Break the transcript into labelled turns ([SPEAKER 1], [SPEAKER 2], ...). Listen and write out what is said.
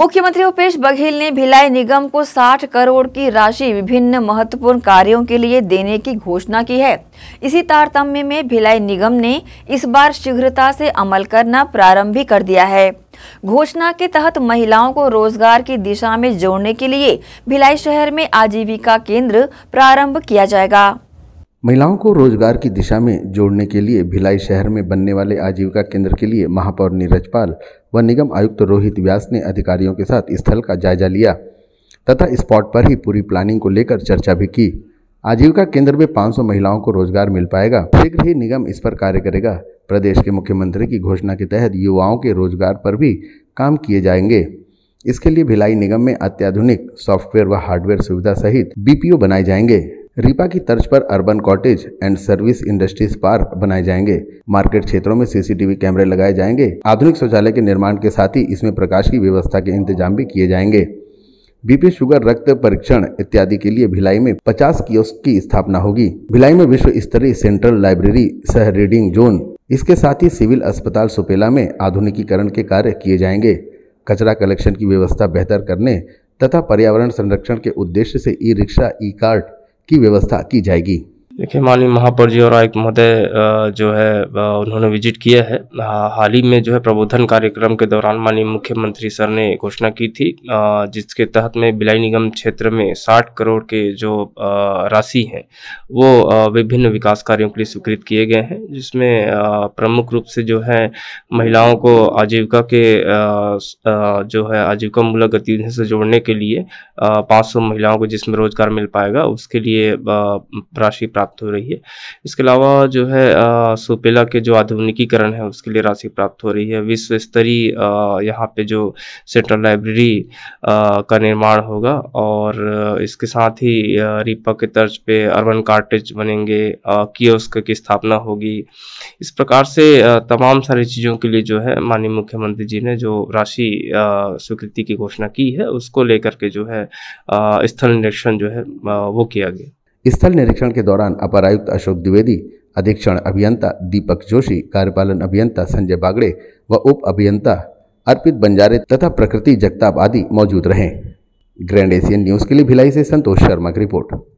[SPEAKER 1] मुख्यमंत्री भूपेश बघेल ने भिलाई निगम को 60 करोड़ की राशि विभिन्न महत्वपूर्ण कार्यों के लिए देने की घोषणा की है इसी तारतम्य में भिलाई निगम ने इस बार शीघ्रता से अमल करना प्रारंभ भी कर दिया है घोषणा के तहत महिलाओं को रोजगार की दिशा में जोड़ने के लिए भिलाई शहर में आजीविका केंद्र प्रारंभ किया जाएगा
[SPEAKER 2] महिलाओं को रोजगार की दिशा में जोड़ने के लिए भिलाई शहर में बनने वाले आजीविका केंद्र के लिए महापौर नीरज पाल व निगम आयुक्त रोहित व्यास ने अधिकारियों के साथ स्थल का जायजा लिया तथा स्पॉट पर ही पूरी प्लानिंग को लेकर चर्चा भी की आजीविका केंद्र में 500 महिलाओं को रोजगार मिल पाएगा शीघ्र ही निगम इस पर कार्य करेगा प्रदेश के मुख्यमंत्री की घोषणा के तहत युवाओं के रोजगार पर भी काम किए जाएंगे इसके लिए भिलाई निगम में अत्याधुनिक सॉफ्टवेयर व हार्डवेयर सुविधा सहित बीपीओ बनाए जाएंगे रीपा की तर्ज पर urban cottage and service industries park बनाए जाएंगे मार्केट क्षेत्रों में सीसीटीवी कैमरे लगाए जाएंगे आधुनिक शौचालय के निर्माण के साथ ही इसमें प्रकाश की व्यवस्था के इंतजाम भी किए जाएंगे बीपी शुगर रक्त परीक्षण इत्यादि के लिए भिलाई में 50 कियोस्क की स्थापना होगी भिलाई में विश्व स्तरीय सेंट्रल लाइब्रेरी सह रीडिंग जोन इसके साथ ही सिविल अस्पताल सुपेला में आधुनिकीकरण के कार्य किए जाएंगे कचरा कलेक्शन की व्यवस्था बेहतर करने तथा पर्यावरण संरक्षण के उद्देश्य से ई रिक्शा ई कार्ट की व्यवस्था की जाएगी
[SPEAKER 3] देखिए माननीय महापौर जी और आयुक्त महोदय जो है उन्होंने विजिट किया है हाल ही में जो है प्रबोधन कार्यक्रम के दौरान माननीय मुख्यमंत्री सर ने घोषणा की थी जिसके तहत में बिलाई निगम क्षेत्र में 60 करोड़ के जो राशि हैं वो विभिन्न विकास कार्यों के लिए स्वीकृत किए गए हैं जिसमें प्रमुख रूप से जो है महिलाओं को आजीविका के जो है आजीविका मूलक गतिविधियों से जोड़ने के लिए पाँच महिलाओं को जिसमें रोजगार मिल पाएगा उसके लिए राशि प्राप्त प्राप्त हो रही है इसके अलावा जो है सुपेला के जो आधुनिकीकरण है उसके लिए राशि प्राप्त हो रही है विश्व स्तरीय यहाँ पे जो सेंट्रल लाइब्रेरी का निर्माण होगा और इसके साथ ही रिपा के तर्ज पे अर्बन कार्टेज बनेंगे कियोस्क की स्थापना होगी इस प्रकार से तमाम सारी चीज़ों के लिए जो है माननीय मुख्यमंत्री जी ने जो राशि स्वीकृति की घोषणा की है उसको लेकर के जो है स्थल निरीक्षण जो है वो किया गया
[SPEAKER 2] स्थल निरीक्षण के दौरान अपर आयुक्त अशोक द्विवेदी अधीक्षण अभियंता दीपक जोशी कार्यपालन अभियंता संजय बागड़े व उप अभियंता अर्पित बंजारे तथा प्रकृति जगताप आदि मौजूद रहे ग्रैंड एशियन न्यूज के लिए भिलाई से संतोष शर्मा की रिपोर्ट